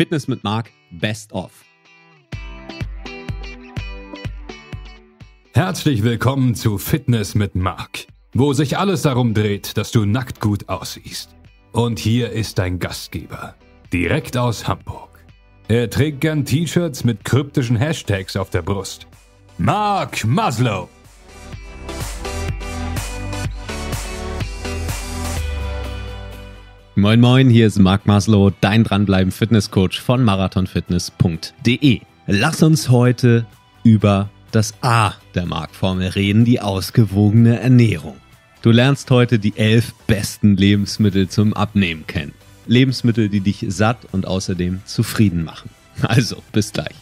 Fitness mit Marc Best of. Herzlich willkommen zu Fitness mit Marc, wo sich alles darum dreht, dass du nackt gut aussiehst. Und hier ist dein Gastgeber, direkt aus Hamburg. Er trägt gern T-Shirts mit kryptischen Hashtags auf der Brust. Mark Maslow. Moin Moin, hier ist Marc Maslow, dein dranbleiben Fitnesscoach von marathonfitness.de. Lass uns heute über das A der Marktformel reden, die ausgewogene Ernährung. Du lernst heute die elf besten Lebensmittel zum Abnehmen kennen. Lebensmittel, die dich satt und außerdem zufrieden machen. Also, bis gleich.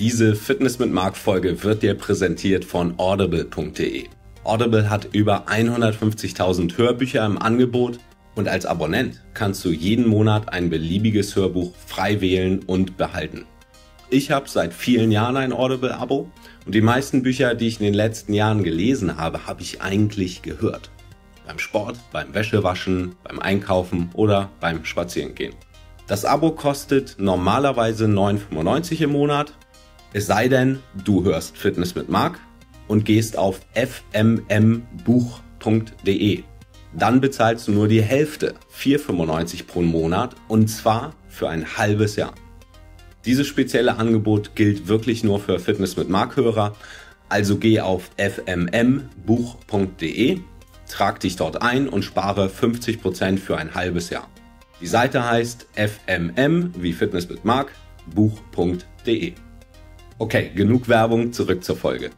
Diese Fitness mit Mark Folge wird dir präsentiert von audible.de. Audible hat über 150.000 Hörbücher im Angebot und als Abonnent kannst du jeden Monat ein beliebiges Hörbuch frei wählen und behalten. Ich habe seit vielen Jahren ein Audible-Abo und die meisten Bücher, die ich in den letzten Jahren gelesen habe, habe ich eigentlich gehört. Beim Sport, beim Wäschewaschen, beim Einkaufen oder beim Spazierengehen. Das Abo kostet normalerweise 9,95 im Monat es sei denn, du hörst Fitness mit Marc und gehst auf fmmbuch.de. Dann bezahlst du nur die Hälfte, 4,95 pro Monat und zwar für ein halbes Jahr. Dieses spezielle Angebot gilt wirklich nur für Fitness mit mark Hörer, also geh auf fmmbuch.de, trag dich dort ein und spare 50% für ein halbes Jahr. Die Seite heißt fmm wie Fitness mit Mark, buch.de. Okay, genug Werbung, zurück zur Folge.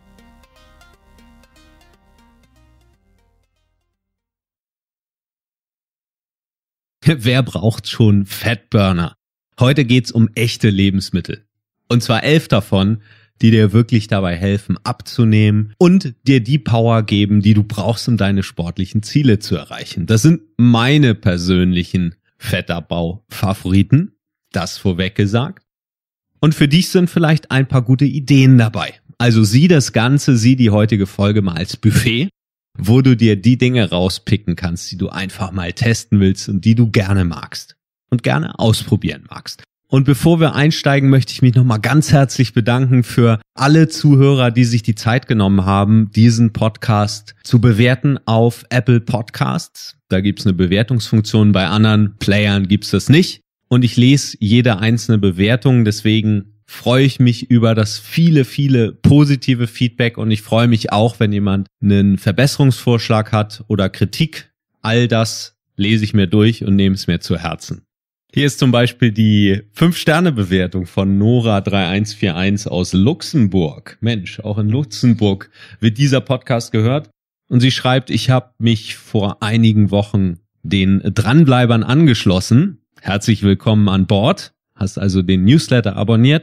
Wer braucht schon Fettburner? Heute geht's um echte Lebensmittel. Und zwar elf davon, die dir wirklich dabei helfen, abzunehmen und dir die Power geben, die du brauchst, um deine sportlichen Ziele zu erreichen. Das sind meine persönlichen Fettabbau-Favoriten. Das vorweg gesagt. Und für dich sind vielleicht ein paar gute Ideen dabei. Also sieh das Ganze, sieh die heutige Folge mal als Buffet, wo du dir die Dinge rauspicken kannst, die du einfach mal testen willst und die du gerne magst und gerne ausprobieren magst. Und bevor wir einsteigen, möchte ich mich nochmal ganz herzlich bedanken für alle Zuhörer, die sich die Zeit genommen haben, diesen Podcast zu bewerten auf Apple Podcasts. Da gibt's eine Bewertungsfunktion, bei anderen Playern gibt's das nicht und ich lese jede einzelne Bewertung. Deswegen freue ich mich über das viele, viele positive Feedback und ich freue mich auch, wenn jemand einen Verbesserungsvorschlag hat oder Kritik. All das lese ich mir durch und nehme es mir zu Herzen. Hier ist zum Beispiel die fünf sterne bewertung von Nora3141 aus Luxemburg. Mensch, auch in Luxemburg wird dieser Podcast gehört. Und sie schreibt, ich habe mich vor einigen Wochen den Dranbleibern angeschlossen Herzlich willkommen an Bord, hast also den Newsletter abonniert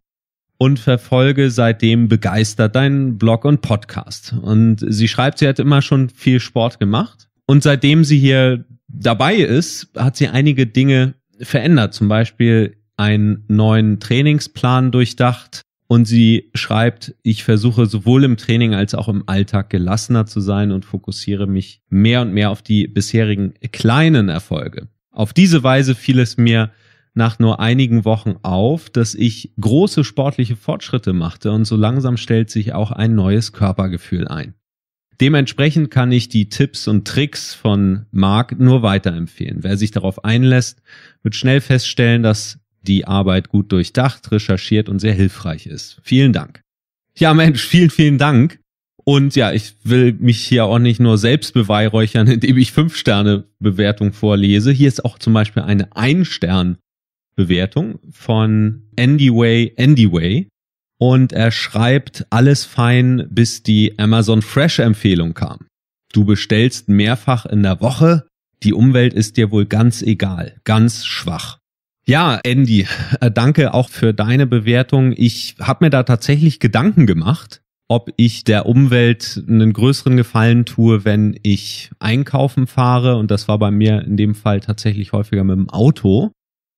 und verfolge seitdem begeistert deinen Blog und Podcast. Und sie schreibt, sie hat immer schon viel Sport gemacht und seitdem sie hier dabei ist, hat sie einige Dinge verändert, zum Beispiel einen neuen Trainingsplan durchdacht, und sie schreibt, ich versuche sowohl im Training als auch im Alltag gelassener zu sein und fokussiere mich mehr und mehr auf die bisherigen kleinen Erfolge. Auf diese Weise fiel es mir nach nur einigen Wochen auf, dass ich große sportliche Fortschritte machte und so langsam stellt sich auch ein neues Körpergefühl ein. Dementsprechend kann ich die Tipps und Tricks von Marc nur weiterempfehlen. Wer sich darauf einlässt, wird schnell feststellen, dass die Arbeit gut durchdacht, recherchiert und sehr hilfreich ist. Vielen Dank. Ja, Mensch, vielen, vielen Dank. Und ja, ich will mich hier auch nicht nur selbst beweihräuchern, indem ich Fünf-Sterne-Bewertung vorlese. Hier ist auch zum Beispiel eine Ein-Stern-Bewertung von Anyway Anyway. Und er schreibt, alles fein, bis die Amazon Fresh-Empfehlung kam. Du bestellst mehrfach in der Woche. Die Umwelt ist dir wohl ganz egal, ganz schwach. Ja, Andy, danke auch für deine Bewertung. Ich habe mir da tatsächlich Gedanken gemacht ob ich der Umwelt einen größeren Gefallen tue, wenn ich einkaufen fahre. Und das war bei mir in dem Fall tatsächlich häufiger mit dem Auto,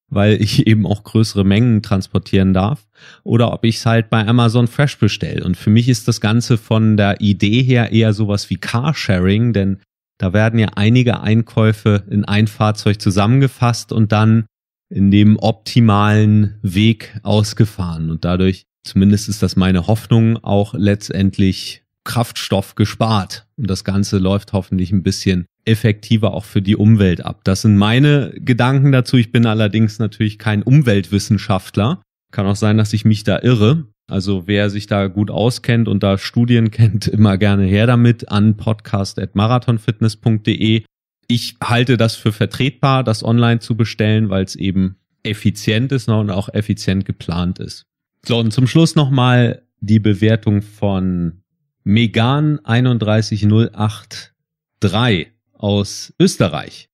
weil ich eben auch größere Mengen transportieren darf. Oder ob ich es halt bei Amazon Fresh bestelle. Und für mich ist das Ganze von der Idee her eher sowas wie Carsharing, denn da werden ja einige Einkäufe in ein Fahrzeug zusammengefasst und dann in dem optimalen Weg ausgefahren. Und dadurch zumindest ist das meine Hoffnung, auch letztendlich Kraftstoff gespart. Und das Ganze läuft hoffentlich ein bisschen effektiver auch für die Umwelt ab. Das sind meine Gedanken dazu. Ich bin allerdings natürlich kein Umweltwissenschaftler. Kann auch sein, dass ich mich da irre. Also wer sich da gut auskennt und da Studien kennt, immer gerne her damit an podcast.marathonfitness.de. Ich halte das für vertretbar, das online zu bestellen, weil es eben effizient ist ne, und auch effizient geplant ist. So, und zum Schluss nochmal die Bewertung von Megan 31083 aus Österreich.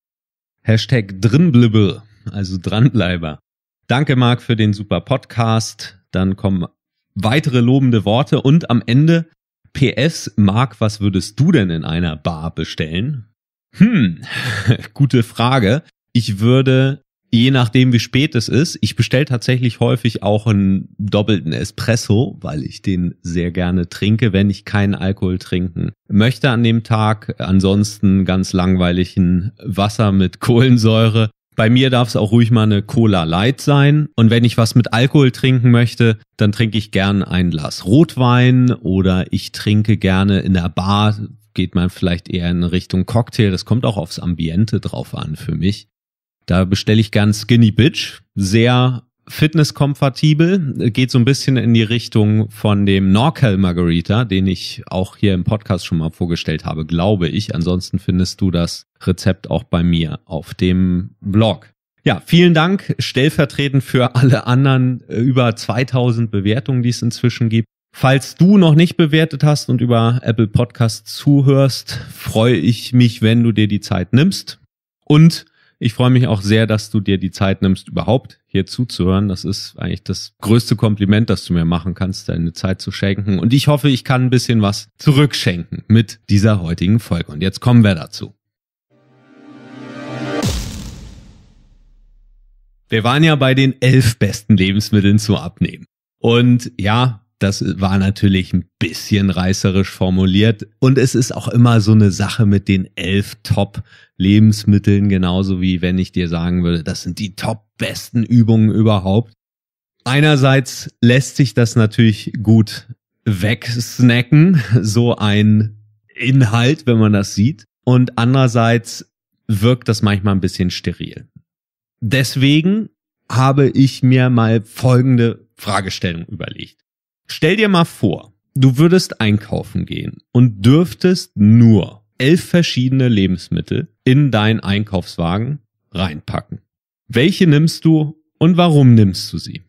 Hashtag drinblibbel, also dranbleiber. Danke, Marc, für den super Podcast. Dann kommen weitere lobende Worte und am Ende PS, Marc, was würdest du denn in einer Bar bestellen? Hm, gute Frage. Ich würde je nachdem, wie spät es ist. Ich bestelle tatsächlich häufig auch einen doppelten Espresso, weil ich den sehr gerne trinke, wenn ich keinen Alkohol trinken möchte an dem Tag. Ansonsten ganz langweiligen Wasser mit Kohlensäure. Bei mir darf es auch ruhig mal eine Cola Light sein. Und wenn ich was mit Alkohol trinken möchte, dann trinke ich gern ein Glas Rotwein oder ich trinke gerne in der Bar, geht man vielleicht eher in Richtung Cocktail. Das kommt auch aufs Ambiente drauf an für mich. Da bestelle ich ganz Skinny Bitch, sehr fitnesskompatibel, geht so ein bisschen in die Richtung von dem Norkel Margarita, den ich auch hier im Podcast schon mal vorgestellt habe, glaube ich. Ansonsten findest du das Rezept auch bei mir auf dem Blog. Ja, vielen Dank stellvertretend für alle anderen äh, über 2000 Bewertungen, die es inzwischen gibt. Falls du noch nicht bewertet hast und über Apple Podcasts zuhörst, freue ich mich, wenn du dir die Zeit nimmst und ich freue mich auch sehr, dass du dir die Zeit nimmst, überhaupt hier zuzuhören. Das ist eigentlich das größte Kompliment, das du mir machen kannst, deine Zeit zu schenken. Und ich hoffe, ich kann ein bisschen was zurückschenken mit dieser heutigen Folge. Und jetzt kommen wir dazu. Wir waren ja bei den elf besten Lebensmitteln zu abnehmen. Und ja, das war natürlich ein bisschen reißerisch formuliert. Und es ist auch immer so eine Sache mit den elf Top-Lebensmitteln, genauso wie wenn ich dir sagen würde, das sind die top besten Übungen überhaupt. Einerseits lässt sich das natürlich gut wegsnacken, so ein Inhalt, wenn man das sieht. Und andererseits wirkt das manchmal ein bisschen steril. Deswegen habe ich mir mal folgende Fragestellung überlegt. Stell dir mal vor, du würdest einkaufen gehen und dürftest nur elf verschiedene Lebensmittel in deinen Einkaufswagen reinpacken. Welche nimmst du und warum nimmst du sie?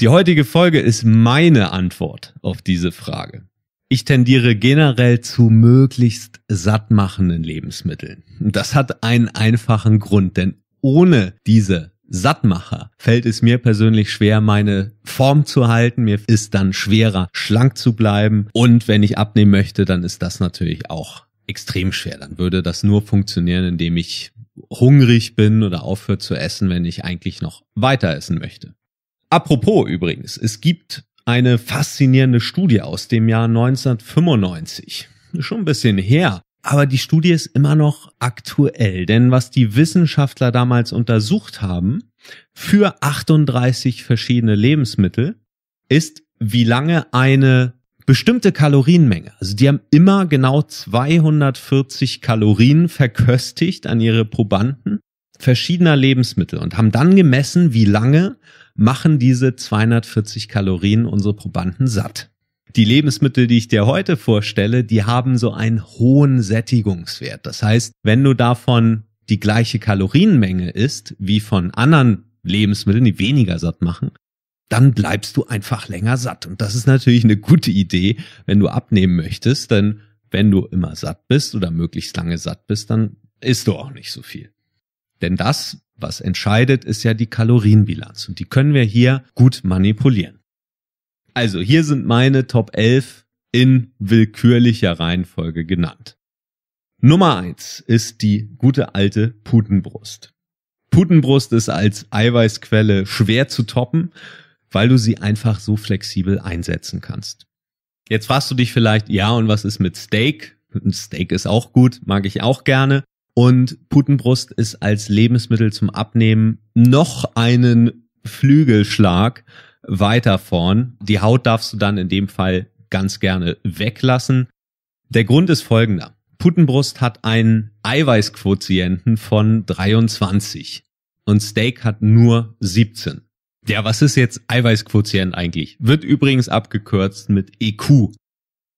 Die heutige Folge ist meine Antwort auf diese Frage. Ich tendiere generell zu möglichst sattmachenden Lebensmitteln. Das hat einen einfachen Grund, denn ohne diese Sattmacher fällt es mir persönlich schwer, meine Form zu halten. Mir ist dann schwerer, schlank zu bleiben. Und wenn ich abnehmen möchte, dann ist das natürlich auch extrem schwer. Dann würde das nur funktionieren, indem ich hungrig bin oder aufhöre zu essen, wenn ich eigentlich noch weiter essen möchte. Apropos übrigens, es gibt eine faszinierende Studie aus dem Jahr 1995. Schon ein bisschen her. Aber die Studie ist immer noch aktuell, denn was die Wissenschaftler damals untersucht haben für 38 verschiedene Lebensmittel ist, wie lange eine bestimmte Kalorienmenge, also die haben immer genau 240 Kalorien verköstigt an ihre Probanden verschiedener Lebensmittel und haben dann gemessen, wie lange machen diese 240 Kalorien unsere Probanden satt die Lebensmittel, die ich dir heute vorstelle, die haben so einen hohen Sättigungswert. Das heißt, wenn du davon die gleiche Kalorienmenge isst wie von anderen Lebensmitteln, die weniger satt machen, dann bleibst du einfach länger satt. Und das ist natürlich eine gute Idee, wenn du abnehmen möchtest, denn wenn du immer satt bist oder möglichst lange satt bist, dann isst du auch nicht so viel. Denn das, was entscheidet, ist ja die Kalorienbilanz und die können wir hier gut manipulieren. Also hier sind meine Top 11 in willkürlicher Reihenfolge genannt. Nummer eins ist die gute alte Putenbrust. Putenbrust ist als Eiweißquelle schwer zu toppen, weil du sie einfach so flexibel einsetzen kannst. Jetzt fragst du dich vielleicht, ja, und was ist mit Steak? Ein Steak ist auch gut, mag ich auch gerne. Und Putenbrust ist als Lebensmittel zum Abnehmen noch einen Flügelschlag weiter vorn. Die Haut darfst du dann in dem Fall ganz gerne weglassen. Der Grund ist folgender. Puttenbrust hat einen Eiweißquotienten von 23 und Steak hat nur 17. Ja, was ist jetzt Eiweißquotient eigentlich? Wird übrigens abgekürzt mit EQ.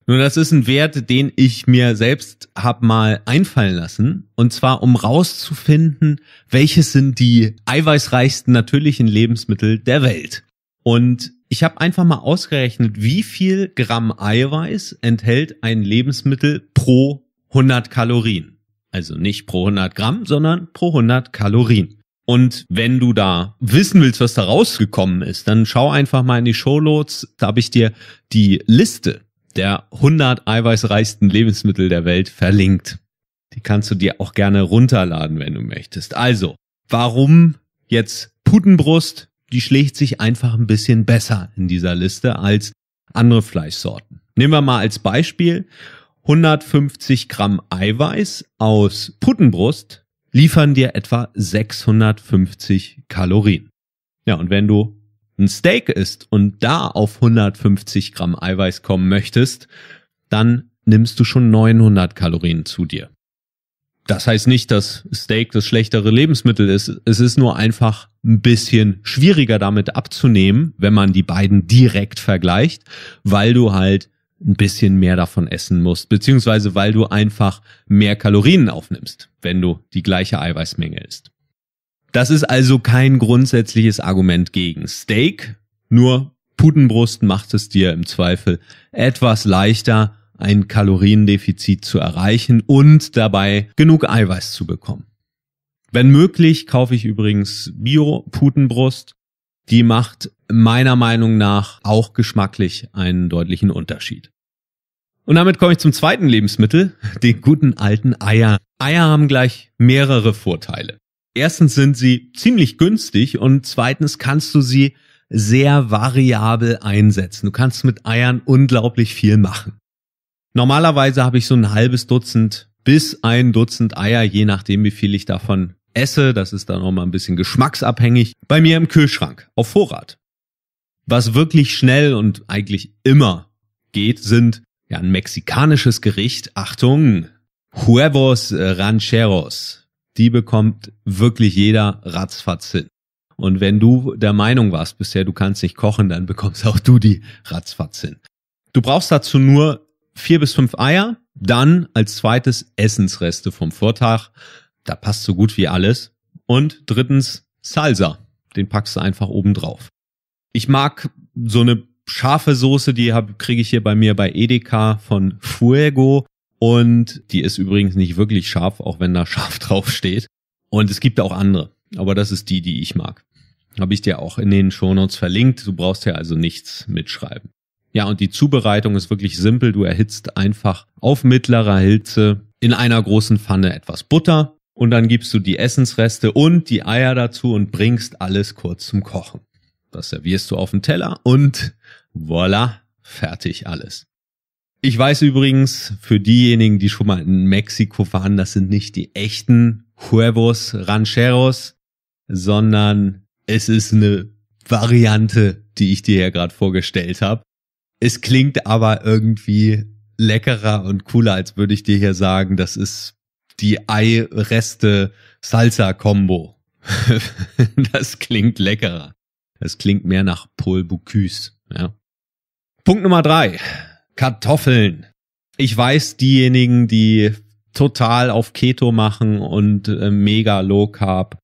Nun, das ist ein Wert, den ich mir selbst hab mal einfallen lassen. Und zwar, um rauszufinden, welches sind die eiweißreichsten natürlichen Lebensmittel der Welt. Und ich habe einfach mal ausgerechnet, wie viel Gramm Eiweiß enthält ein Lebensmittel pro 100 Kalorien. Also nicht pro 100 Gramm, sondern pro 100 Kalorien. Und wenn du da wissen willst, was da rausgekommen ist, dann schau einfach mal in die Showloads. Da habe ich dir die Liste der 100 eiweißreichsten Lebensmittel der Welt verlinkt. Die kannst du dir auch gerne runterladen, wenn du möchtest. Also, warum jetzt Putenbrust die schlägt sich einfach ein bisschen besser in dieser Liste als andere Fleischsorten. Nehmen wir mal als Beispiel 150 Gramm Eiweiß aus Puttenbrust liefern dir etwa 650 Kalorien. Ja, und wenn du ein Steak isst und da auf 150 Gramm Eiweiß kommen möchtest, dann nimmst du schon 900 Kalorien zu dir. Das heißt nicht, dass Steak das schlechtere Lebensmittel ist. Es ist nur einfach ein bisschen schwieriger damit abzunehmen, wenn man die beiden direkt vergleicht, weil du halt ein bisschen mehr davon essen musst, beziehungsweise weil du einfach mehr Kalorien aufnimmst, wenn du die gleiche Eiweißmenge isst. Das ist also kein grundsätzliches Argument gegen Steak, nur Putenbrust macht es dir im Zweifel etwas leichter, ein Kaloriendefizit zu erreichen und dabei genug Eiweiß zu bekommen. Wenn möglich, kaufe ich übrigens Bio-Putenbrust. Die macht meiner Meinung nach auch geschmacklich einen deutlichen Unterschied. Und damit komme ich zum zweiten Lebensmittel, den guten alten Eier. Eier haben gleich mehrere Vorteile. Erstens sind sie ziemlich günstig und zweitens kannst du sie sehr variabel einsetzen. Du kannst mit Eiern unglaublich viel machen. Normalerweise habe ich so ein halbes Dutzend bis ein Dutzend Eier, je nachdem, wie viel ich davon esse, das ist dann auch mal ein bisschen geschmacksabhängig, bei mir im Kühlschrank auf Vorrat. Was wirklich schnell und eigentlich immer geht, sind ja ein mexikanisches Gericht. Achtung, Huevos Rancheros. Die bekommt wirklich jeder ratzfatz hin. Und wenn du der Meinung warst bisher, du kannst nicht kochen, dann bekommst auch du die ratzfatz hin. Du brauchst dazu nur vier bis fünf Eier, dann als zweites Essensreste vom Vortag, da passt so gut wie alles. Und drittens Salsa. Den packst du einfach oben drauf. Ich mag so eine scharfe Soße, die kriege ich hier bei mir bei Edeka von Fuego. Und die ist übrigens nicht wirklich scharf, auch wenn da scharf drauf steht. Und es gibt auch andere. Aber das ist die, die ich mag. Habe ich dir auch in den Shownotes verlinkt. Du brauchst ja also nichts mitschreiben. Ja, und die Zubereitung ist wirklich simpel. Du erhitzt einfach auf mittlerer Hitze in einer großen Pfanne etwas Butter, und dann gibst du die Essensreste und die Eier dazu und bringst alles kurz zum Kochen. Das servierst du auf den Teller und voila, fertig alles. Ich weiß übrigens, für diejenigen, die schon mal in Mexiko waren, das sind nicht die echten Huevos Rancheros, sondern es ist eine Variante, die ich dir ja gerade vorgestellt habe. Es klingt aber irgendwie leckerer und cooler, als würde ich dir hier sagen, das ist die Ei-Reste-Salsa-Kombo. das klingt leckerer. Das klingt mehr nach Paul Bocuse. Ja. Punkt Nummer drei. Kartoffeln. Ich weiß, diejenigen, die total auf Keto machen und äh, mega low carb,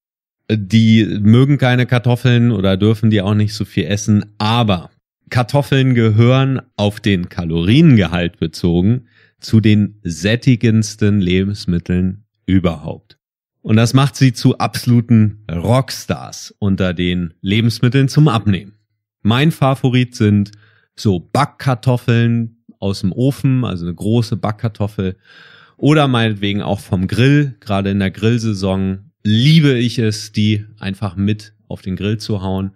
äh, die mögen keine Kartoffeln oder dürfen die auch nicht so viel essen, aber Kartoffeln gehören auf den Kaloriengehalt bezogen zu den sättigendsten Lebensmitteln überhaupt. Und das macht sie zu absoluten Rockstars unter den Lebensmitteln zum Abnehmen. Mein Favorit sind so Backkartoffeln aus dem Ofen, also eine große Backkartoffel oder meinetwegen auch vom Grill. Gerade in der Grillsaison liebe ich es, die einfach mit auf den Grill zu hauen.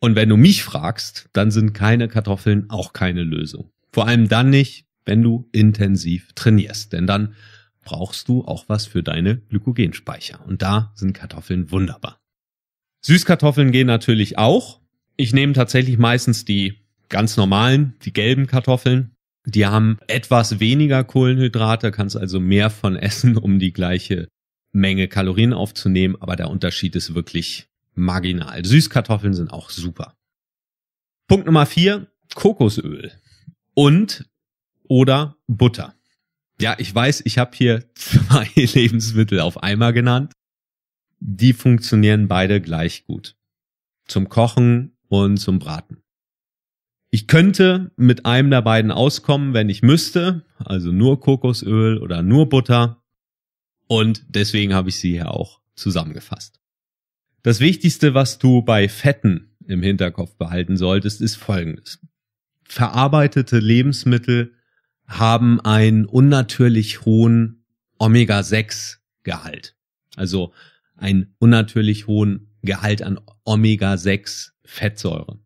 Und wenn du mich fragst, dann sind keine Kartoffeln auch keine Lösung. Vor allem dann nicht, wenn du intensiv trainierst. Denn dann brauchst du auch was für deine Glykogenspeicher. Und da sind Kartoffeln wunderbar. Süßkartoffeln gehen natürlich auch. Ich nehme tatsächlich meistens die ganz normalen, die gelben Kartoffeln. Die haben etwas weniger Kohlenhydrate, kannst also mehr von essen, um die gleiche Menge Kalorien aufzunehmen, aber der Unterschied ist wirklich marginal. Süßkartoffeln sind auch super. Punkt Nummer vier, Kokosöl. Und oder Butter. Ja, ich weiß, ich habe hier zwei Lebensmittel auf einmal genannt. Die funktionieren beide gleich gut. Zum Kochen und zum Braten. Ich könnte mit einem der beiden auskommen, wenn ich müsste, also nur Kokosöl oder nur Butter. Und deswegen habe ich sie hier auch zusammengefasst. Das Wichtigste, was du bei Fetten im Hinterkopf behalten solltest, ist Folgendes. Verarbeitete Lebensmittel haben einen unnatürlich hohen Omega-6-Gehalt. Also einen unnatürlich hohen Gehalt an Omega-6-Fettsäuren.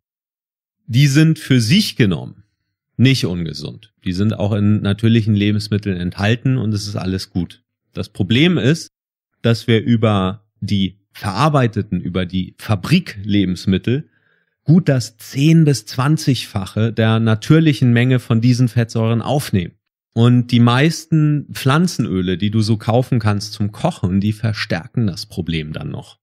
Die sind für sich genommen nicht ungesund. Die sind auch in natürlichen Lebensmitteln enthalten und es ist alles gut. Das Problem ist, dass wir über die verarbeiteten, über die Fabriklebensmittel gut das 10 bis 20-fache der natürlichen Menge von diesen Fettsäuren aufnehmen. Und die meisten Pflanzenöle, die du so kaufen kannst zum Kochen, die verstärken das Problem dann noch.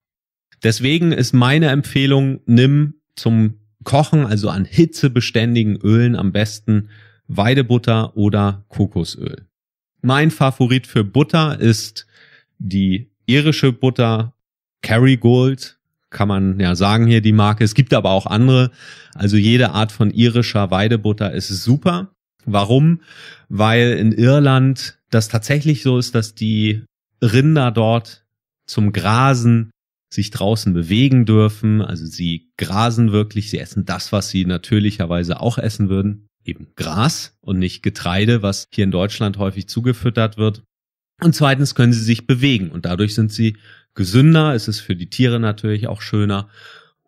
Deswegen ist meine Empfehlung, nimm zum Kochen, also an hitzebeständigen Ölen am besten Weidebutter oder Kokosöl. Mein Favorit für Butter ist die irische Butter Kerrygold kann man ja sagen hier die Marke. Es gibt aber auch andere. Also jede Art von irischer Weidebutter ist super. Warum? Weil in Irland das tatsächlich so ist, dass die Rinder dort zum Grasen sich draußen bewegen dürfen. Also sie grasen wirklich, sie essen das, was sie natürlicherweise auch essen würden. Eben Gras und nicht Getreide, was hier in Deutschland häufig zugefüttert wird. Und zweitens können sie sich bewegen und dadurch sind sie gesünder, es ist für die Tiere natürlich auch schöner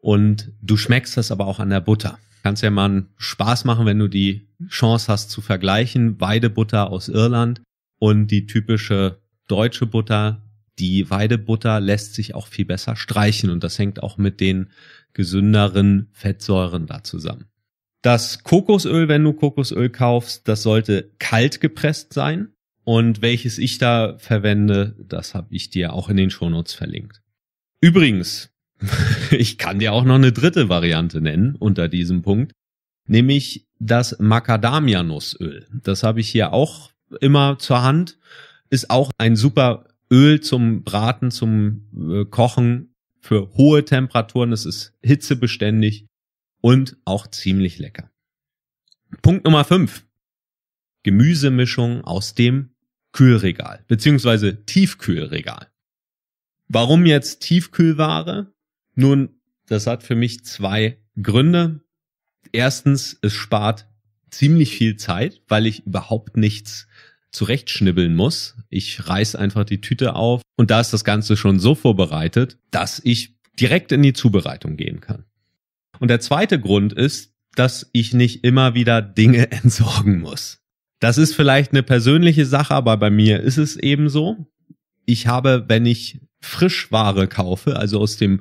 und du schmeckst das aber auch an der Butter. Kannst ja mal einen Spaß machen, wenn du die Chance hast zu vergleichen, Weidebutter aus Irland und die typische deutsche Butter. Die Weidebutter lässt sich auch viel besser streichen und das hängt auch mit den gesünderen Fettsäuren da zusammen. Das Kokosöl, wenn du Kokosöl kaufst, das sollte kalt gepresst sein. Und welches ich da verwende, das habe ich dir auch in den Shownotes verlinkt. Übrigens, ich kann dir auch noch eine dritte Variante nennen unter diesem Punkt, nämlich das Macadamianusöl. Das habe ich hier auch immer zur Hand. Ist auch ein super Öl zum Braten, zum äh, Kochen für hohe Temperaturen. Es ist hitzebeständig und auch ziemlich lecker. Punkt Nummer 5. Gemüsemischung aus dem Kühlregal, beziehungsweise Tiefkühlregal. Warum jetzt Tiefkühlware? Nun, das hat für mich zwei Gründe. Erstens, es spart ziemlich viel Zeit, weil ich überhaupt nichts zurechtschnibbeln muss. Ich reiß einfach die Tüte auf und da ist das Ganze schon so vorbereitet, dass ich direkt in die Zubereitung gehen kann. Und der zweite Grund ist, dass ich nicht immer wieder Dinge entsorgen muss. Das ist vielleicht eine persönliche Sache, aber bei mir ist es eben so. Ich habe, wenn ich Frischware kaufe, also aus dem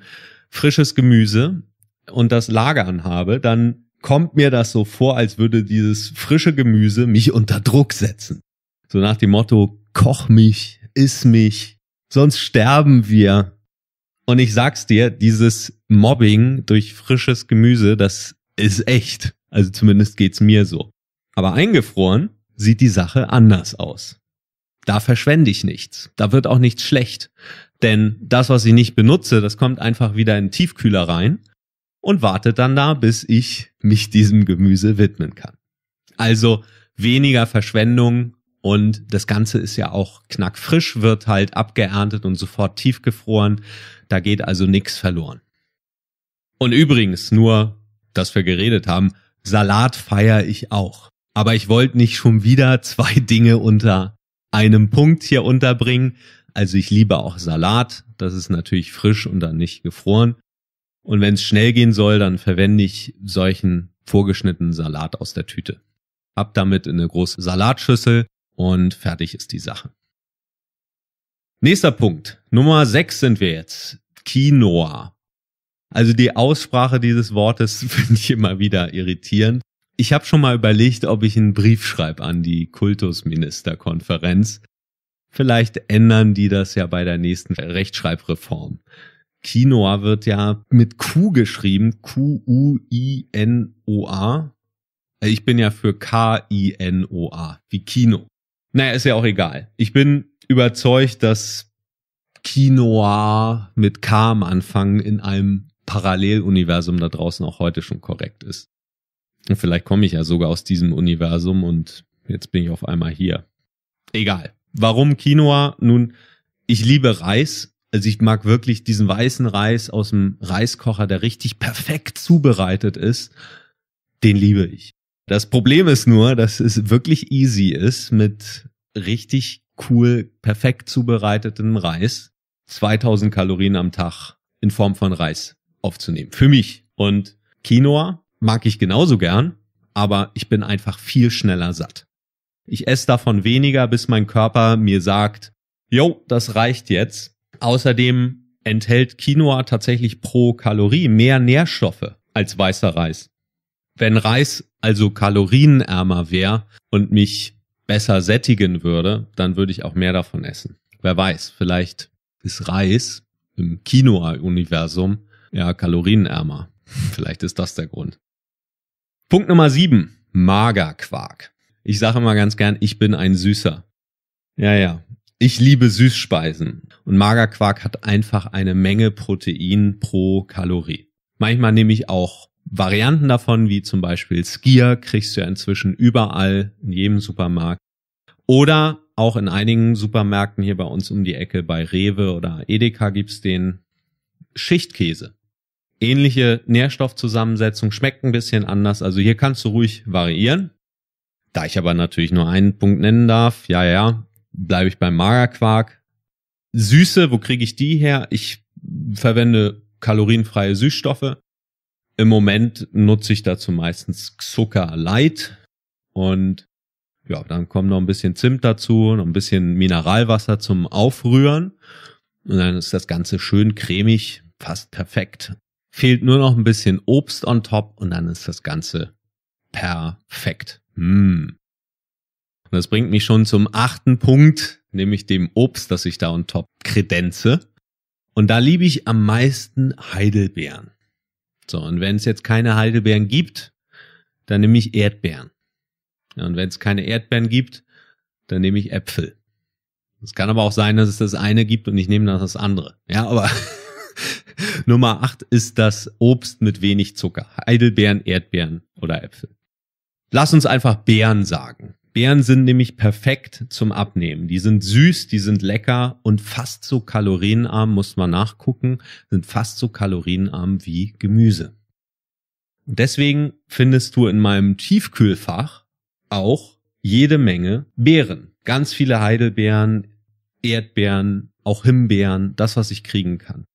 frisches Gemüse und das lagern habe, dann kommt mir das so vor, als würde dieses frische Gemüse mich unter Druck setzen. So nach dem Motto, koch mich, iss mich, sonst sterben wir. Und ich sag's dir, dieses Mobbing durch frisches Gemüse, das ist echt. Also zumindest geht's mir so. Aber eingefroren sieht die Sache anders aus. Da verschwende ich nichts. Da wird auch nichts schlecht. Denn das, was ich nicht benutze, das kommt einfach wieder in den Tiefkühler rein und wartet dann da, bis ich mich diesem Gemüse widmen kann. Also weniger Verschwendung und das Ganze ist ja auch knackfrisch, wird halt abgeerntet und sofort tiefgefroren. Da geht also nichts verloren. Und übrigens, nur, dass wir geredet haben, Salat feiere ich auch aber ich wollte nicht schon wieder zwei Dinge unter einem Punkt hier unterbringen. Also ich liebe auch Salat, das ist natürlich frisch und dann nicht gefroren. Und wenn es schnell gehen soll, dann verwende ich solchen vorgeschnittenen Salat aus der Tüte. Ab damit in eine große Salatschüssel und fertig ist die Sache. Nächster Punkt. Nummer 6 sind wir jetzt. Quinoa. Also die Aussprache dieses Wortes finde ich immer wieder irritierend. Ich habe schon mal überlegt, ob ich einen Brief schreibe an die Kultusministerkonferenz. Vielleicht ändern die das ja bei der nächsten Rechtschreibreform. Quinoa wird ja mit Q geschrieben, Q-U-I-N-O-A. Äh, ich bin ja für K-I-N-O-A, wie Kino. Naja, ist ja auch egal. Ich bin überzeugt, dass Quinoa mit K am Anfang in einem Paralleluniversum da draußen auch heute schon korrekt ist. Und vielleicht komme ich ja sogar aus diesem Universum und jetzt bin ich auf einmal hier. Egal. Warum Quinoa? Nun, ich liebe Reis. Also ich mag wirklich diesen weißen Reis aus dem Reiskocher, der richtig perfekt zubereitet ist. Den liebe ich. Das Problem ist nur, dass es wirklich easy ist mit richtig cool, perfekt zubereitetem Reis 2000 Kalorien am Tag in Form von Reis aufzunehmen. Für mich. Und Quinoa mag ich genauso gern, aber ich bin einfach viel schneller satt. Ich esse davon weniger, bis mein Körper mir sagt, jo, das reicht jetzt. Außerdem enthält Quinoa tatsächlich pro Kalorie mehr Nährstoffe als weißer Reis. Wenn Reis also kalorienärmer wäre und mich besser sättigen würde, dann würde ich auch mehr davon essen. Wer weiß, vielleicht ist Reis im Quinoa-Universum ja kalorienärmer. Vielleicht ist das der Grund. Punkt Nummer 7. Magerquark. Ich sage immer ganz gern, ich bin ein Süßer. Ja, ja. Ich liebe Süßspeisen. Und Magerquark hat einfach eine Menge Protein pro Kalorie. Manchmal nehme ich auch Varianten davon, wie zum Beispiel Skier, kriegst du ja inzwischen überall in jedem Supermarkt. Oder auch in einigen Supermärkten hier bei uns um die Ecke, bei Rewe oder Edeka gibt's den Schichtkäse ähnliche Nährstoffzusammensetzung, schmeckt ein bisschen anders. Also hier kannst du ruhig variieren. Da ich aber natürlich nur einen Punkt nennen darf, ja, ja, bleibe ich beim Magerquark. Süße, wo kriege ich die her? Ich verwende kalorienfreie Süßstoffe. Im Moment nutze ich dazu meistens Zucker Light und ja, dann kommt noch ein bisschen Zimt dazu, noch ein bisschen Mineralwasser zum Aufrühren und dann ist das Ganze schön cremig, fast perfekt. Fehlt nur noch ein bisschen Obst on top und dann ist das Ganze perfekt. Mm. Und das bringt mich schon zum achten Punkt, nämlich dem Obst, das ich da on top kredenze. Und da liebe ich am meisten Heidelbeeren. So, und wenn es jetzt keine Heidelbeeren gibt, dann nehme ich Erdbeeren. und wenn es keine Erdbeeren gibt, dann nehme ich Äpfel. Es kann aber auch sein, dass es das eine gibt und ich nehme dann das andere. Ja, aber Nummer acht ist das Obst mit wenig Zucker. Heidelbeeren, Erdbeeren oder Äpfel. Lass uns einfach Beeren sagen. Beeren sind nämlich perfekt zum Abnehmen. Die sind süß, die sind lecker und fast so kalorienarm, muss man nachgucken, sind fast so kalorienarm wie Gemüse. Und deswegen findest du in meinem Tiefkühlfach auch jede Menge Beeren. Ganz viele Heidelbeeren, Erdbeeren, auch Himbeeren, das, was ich kriegen kann.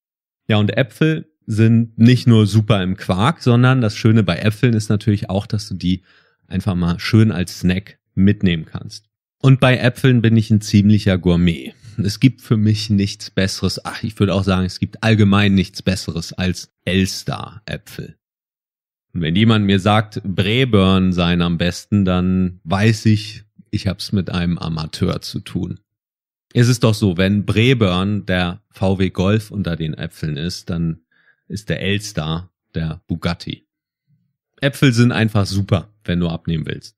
Ja, und Äpfel sind nicht nur super im Quark, sondern das Schöne bei Äpfeln ist natürlich auch, dass du die einfach mal schön als Snack mitnehmen kannst. Und bei Äpfeln bin ich ein ziemlicher Gourmet. Es gibt für mich nichts Besseres, ach, ich würde auch sagen, es gibt allgemein nichts Besseres als elster äpfel Und wenn jemand mir sagt, Breburn seien am besten, dann weiß ich, ich hab's mit einem Amateur zu tun es ist doch so, wenn Breburn der VW Golf unter den Äpfeln ist, dann ist der Elster der Bugatti. Äpfel sind einfach super, wenn du abnehmen willst.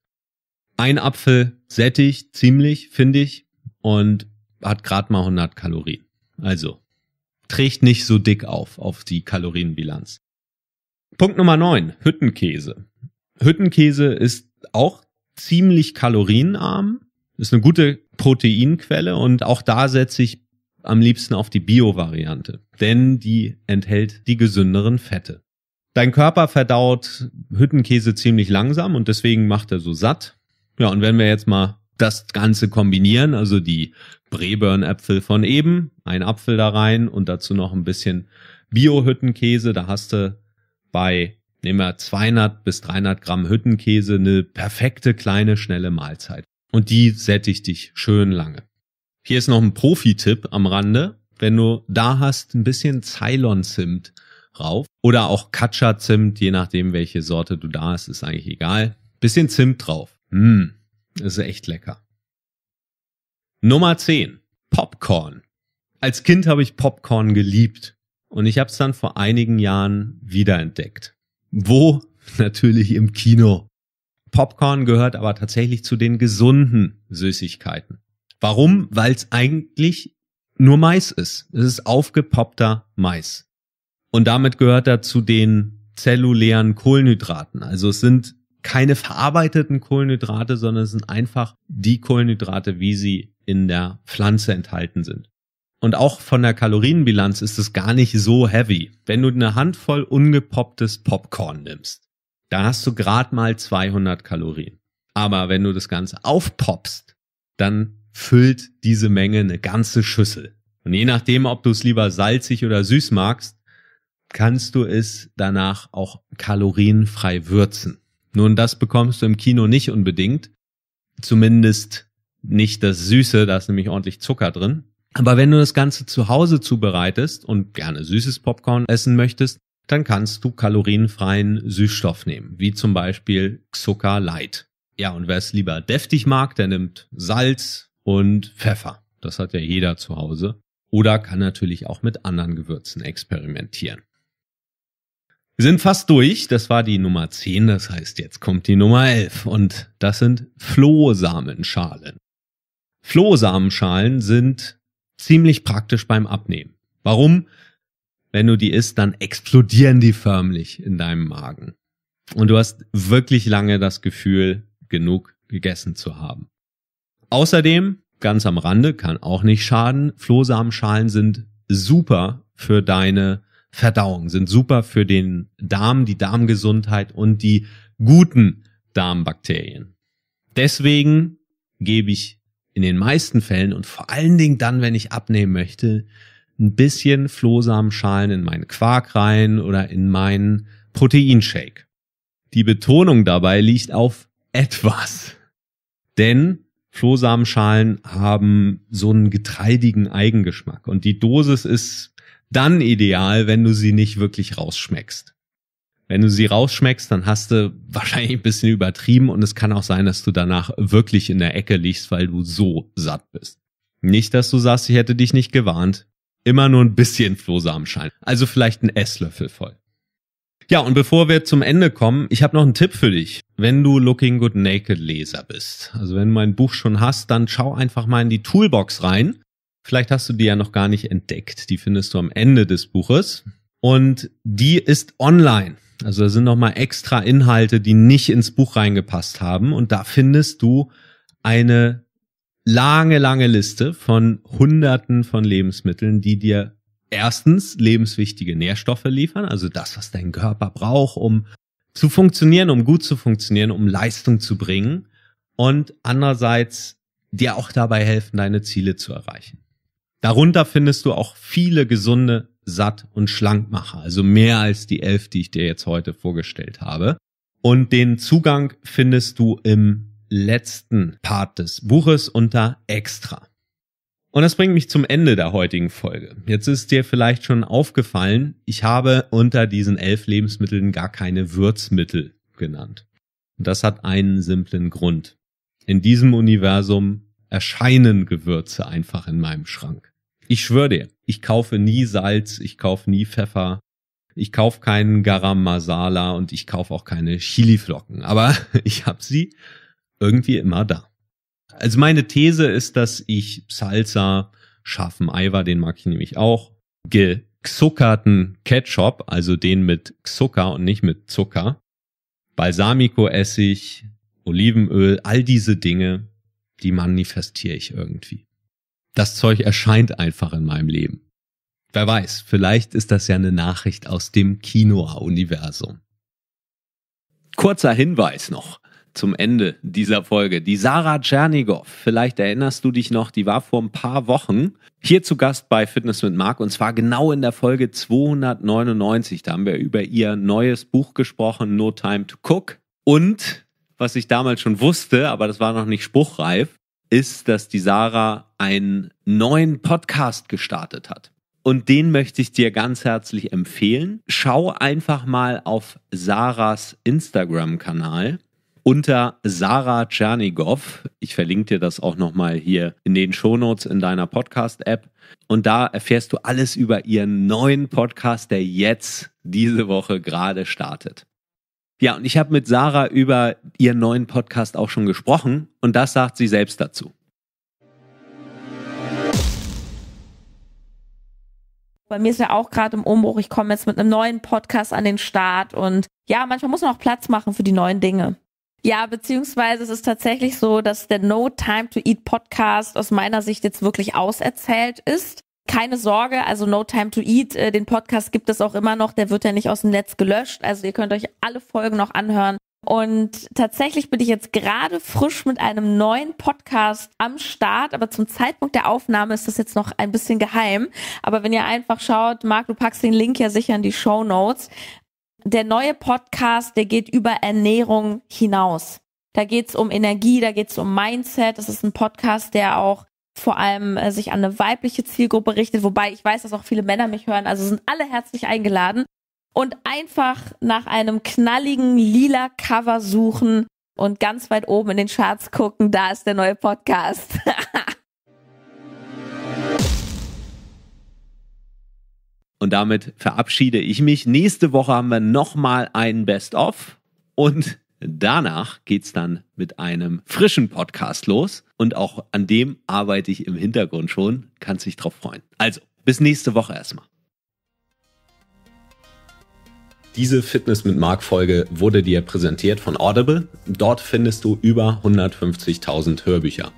Ein Apfel sättigt ziemlich, finde ich, und hat gerade mal 100 Kalorien. Also trägt nicht so dick auf auf die Kalorienbilanz. Punkt Nummer 9, Hüttenkäse. Hüttenkäse ist auch ziemlich kalorienarm, ist eine gute Proteinquelle und auch da setze ich am liebsten auf die Bio-Variante, denn die enthält die gesünderen Fette. Dein Körper verdaut Hüttenkäse ziemlich langsam und deswegen macht er so satt. Ja, und wenn wir jetzt mal das Ganze kombinieren, also die Breburn-Äpfel von eben, ein Apfel da rein und dazu noch ein bisschen Bio-Hüttenkäse, da hast du bei, nehmen wir 200 bis 300 Gramm Hüttenkäse, eine perfekte kleine, schnelle Mahlzeit und die sättigt dich schön lange. Hier ist noch ein Profi-Tipp am Rande. Wenn du da hast, ein bisschen Ceylon-Zimt drauf oder auch Katscha-Zimt, je nachdem, welche Sorte du da hast, ist eigentlich egal. Bisschen Zimt drauf. Mmh, ist echt lecker. Nummer 10. Popcorn. Als Kind habe ich Popcorn geliebt und ich habe es dann vor einigen Jahren wiederentdeckt. Wo? Natürlich im Kino. Popcorn gehört aber tatsächlich zu den gesunden Süßigkeiten. Warum? Weil es eigentlich nur Mais ist. Es ist aufgepoppter Mais. Und damit gehört er zu den zellulären Kohlenhydraten. Also es sind keine verarbeiteten Kohlenhydrate, sondern es sind einfach die Kohlenhydrate, wie sie in der Pflanze enthalten sind. Und auch von der Kalorienbilanz ist es gar nicht so heavy. Wenn du eine Handvoll ungepopptes Popcorn nimmst, da hast du gerade mal 200 Kalorien. Aber wenn du das Ganze aufpoppst, dann füllt diese Menge eine ganze Schüssel. Und je nachdem, ob du es lieber salzig oder süß magst, kannst du es danach auch kalorienfrei würzen. Nun, das bekommst du im Kino nicht unbedingt. Zumindest nicht das Süße, da ist nämlich ordentlich Zucker drin. Aber wenn du das Ganze zu Hause zubereitest und gerne süßes Popcorn essen möchtest, dann kannst du kalorienfreien Süßstoff nehmen, wie zum Beispiel Zucker Light. Ja, und wer es lieber deftig mag, der nimmt Salz und Pfeffer. Das hat ja jeder zu Hause. Oder kann natürlich auch mit anderen Gewürzen experimentieren. Wir sind fast durch. Das war die Nummer 10. Das heißt, jetzt kommt die Nummer 11. Und das sind Flohsamenschalen. Flohsamenschalen sind ziemlich praktisch beim Abnehmen. Warum? wenn du die isst, dann explodieren die förmlich in deinem Magen. Und du hast wirklich lange das Gefühl, genug gegessen zu haben. Außerdem, ganz am Rande, kann auch nicht schaden, Flohsamenschalen sind super für deine Verdauung, sind super für den Darm, die Darmgesundheit und die guten Darmbakterien. Deswegen gebe ich in den meisten Fällen und vor allen Dingen dann, wenn ich abnehmen möchte, ein bisschen Flohsamenschalen in meinen Quark rein oder in meinen Proteinshake. Die Betonung dabei liegt auf etwas. Denn Flohsamenschalen haben so einen getreidigen Eigengeschmack und die Dosis ist dann ideal, wenn du sie nicht wirklich rausschmeckst. Wenn du sie rausschmeckst, dann hast du wahrscheinlich ein bisschen übertrieben und es kann auch sein, dass du danach wirklich in der Ecke liegst, weil du so satt bist. Nicht, dass du sagst, ich hätte dich nicht gewarnt. Immer nur ein bisschen Flohsamenschein. Also vielleicht ein Esslöffel voll. Ja, und bevor wir zum Ende kommen, ich habe noch einen Tipp für dich. Wenn du Looking Good Naked Leser bist, also wenn du mein Buch schon hast, dann schau einfach mal in die Toolbox rein. Vielleicht hast du die ja noch gar nicht entdeckt. Die findest du am Ende des Buches. Und die ist online. Also da sind nochmal extra Inhalte, die nicht ins Buch reingepasst haben. Und da findest du eine lange, lange Liste von Hunderten von Lebensmitteln, die dir erstens lebenswichtige Nährstoffe liefern, also das, was dein Körper braucht, um zu funktionieren, um gut zu funktionieren, um Leistung zu bringen und andererseits dir auch dabei helfen, deine Ziele zu erreichen. Darunter findest du auch viele gesunde, satt und Schlankmacher, also mehr als die elf, die ich dir jetzt heute vorgestellt habe. Und den Zugang findest du im letzten Part des Buches unter Extra. Und das bringt mich zum Ende der heutigen Folge. Jetzt ist dir vielleicht schon aufgefallen, ich habe unter diesen elf Lebensmitteln gar keine Würzmittel genannt. Und das hat einen simplen Grund. In diesem Universum erscheinen Gewürze einfach in meinem Schrank. Ich schwöre dir, ich kaufe nie Salz, ich kaufe nie Pfeffer, ich kaufe keinen Garam Masala und ich kaufe auch keine Chiliflocken. Aber ich habe sie irgendwie immer da. Also meine These ist, dass ich Salsa, scharfen Eiver, den mag ich nämlich auch, gezuckerten Ketchup, also den mit Zucker und nicht mit Zucker, Balsamico-Essig, Olivenöl, all diese Dinge, die manifestiere ich irgendwie. Das Zeug erscheint einfach in meinem Leben. Wer weiß, vielleicht ist das ja eine Nachricht aus dem kinoa universum Kurzer Hinweis noch zum Ende dieser Folge. Die Sarah Tschernigow, vielleicht erinnerst du dich noch, die war vor ein paar Wochen hier zu Gast bei Fitness mit Marc und zwar genau in der Folge 299. Da haben wir über ihr neues Buch gesprochen, No Time to Cook. Und was ich damals schon wusste, aber das war noch nicht spruchreif, ist, dass die Sarah einen neuen Podcast gestartet hat. Und den möchte ich dir ganz herzlich empfehlen. Schau einfach mal auf Sarahs Instagram-Kanal unter Sarah Tschernigow. Ich verlinke dir das auch nochmal hier in den Shownotes in deiner Podcast-App. Und da erfährst du alles über ihren neuen Podcast, der jetzt diese Woche gerade startet. Ja, und ich habe mit Sarah über ihren neuen Podcast auch schon gesprochen und das sagt sie selbst dazu. Bei mir ist ja auch gerade im Umbruch. Ich komme jetzt mit einem neuen Podcast an den Start und ja, manchmal muss man auch Platz machen für die neuen Dinge. Ja, beziehungsweise es ist tatsächlich so, dass der No Time to Eat Podcast aus meiner Sicht jetzt wirklich auserzählt ist. Keine Sorge, also No Time to Eat, äh, den Podcast gibt es auch immer noch, der wird ja nicht aus dem Netz gelöscht, also ihr könnt euch alle Folgen noch anhören. Und tatsächlich bin ich jetzt gerade frisch mit einem neuen Podcast am Start, aber zum Zeitpunkt der Aufnahme ist das jetzt noch ein bisschen geheim. Aber wenn ihr einfach schaut, Marc, du packst den Link ja sicher in die Show Notes, der neue Podcast, der geht über Ernährung hinaus. Da geht's um Energie, da geht's um Mindset. Das ist ein Podcast, der auch vor allem äh, sich an eine weibliche Zielgruppe richtet, wobei ich weiß, dass auch viele Männer mich hören, also sind alle herzlich eingeladen. Und einfach nach einem knalligen lila Cover suchen und ganz weit oben in den Charts gucken, da ist der neue Podcast. Und damit verabschiede ich mich. Nächste Woche haben wir nochmal einen Best-of und danach geht es dann mit einem frischen Podcast los. Und auch an dem arbeite ich im Hintergrund schon. Kannst dich drauf freuen. Also, bis nächste Woche erstmal. Diese Fitness mit Mark Folge wurde dir präsentiert von Audible. Dort findest du über 150.000 Hörbücher.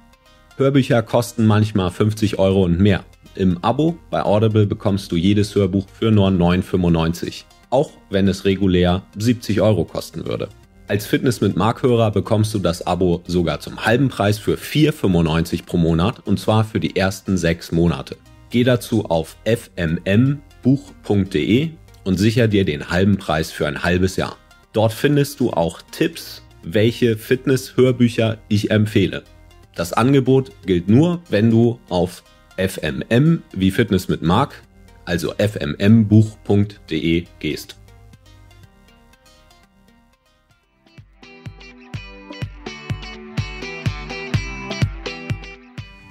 Hörbücher kosten manchmal 50 Euro und mehr. Im Abo bei Audible bekommst du jedes Hörbuch für nur 9,95, auch wenn es regulär 70 Euro kosten würde. Als Fitness mit Mark-Hörer bekommst du das Abo sogar zum halben Preis für 4,95 pro Monat und zwar für die ersten sechs Monate. Geh dazu auf fmmbuch.de und sicher dir den halben Preis für ein halbes Jahr. Dort findest du auch Tipps, welche Fitness-Hörbücher ich empfehle. Das Angebot gilt nur, wenn du auf FMM wie Fitness mit Marc, also fmmbuch.de gehst.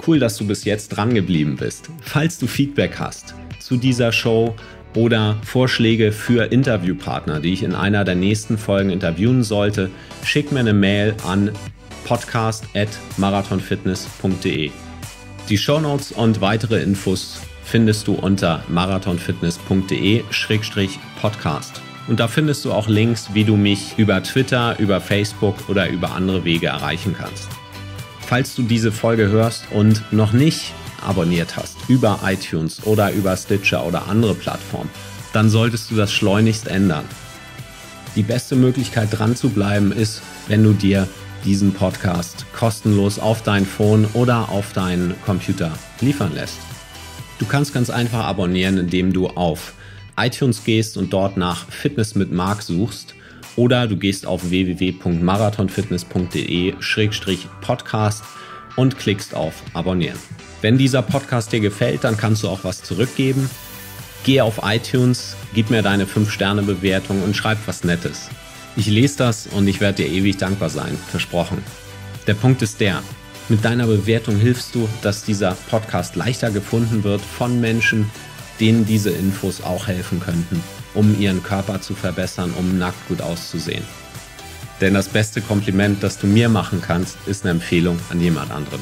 Cool, dass du bis jetzt dran geblieben bist. Falls du Feedback hast zu dieser Show oder Vorschläge für Interviewpartner, die ich in einer der nächsten Folgen interviewen sollte, schick mir eine Mail an podcast@marathonfitness.de. Die Shownotes und weitere Infos findest du unter marathonfitness.de-podcast. Und da findest du auch Links, wie du mich über Twitter, über Facebook oder über andere Wege erreichen kannst. Falls du diese Folge hörst und noch nicht abonniert hast über iTunes oder über Stitcher oder andere Plattformen, dann solltest du das schleunigst ändern. Die beste Möglichkeit dran zu bleiben ist, wenn du dir diesen Podcast kostenlos auf dein Phone oder auf deinen Computer liefern lässt. Du kannst ganz einfach abonnieren, indem du auf iTunes gehst und dort nach Fitness mit Marc suchst oder du gehst auf www.marathonfitness.de-podcast und klickst auf Abonnieren. Wenn dieser Podcast dir gefällt, dann kannst du auch was zurückgeben. Geh auf iTunes, gib mir deine 5-Sterne-Bewertung und schreib was Nettes. Ich lese das und ich werde dir ewig dankbar sein, versprochen. Der Punkt ist der, mit deiner Bewertung hilfst du, dass dieser Podcast leichter gefunden wird von Menschen, denen diese Infos auch helfen könnten, um ihren Körper zu verbessern, um nackt gut auszusehen. Denn das beste Kompliment, das du mir machen kannst, ist eine Empfehlung an jemand anderen.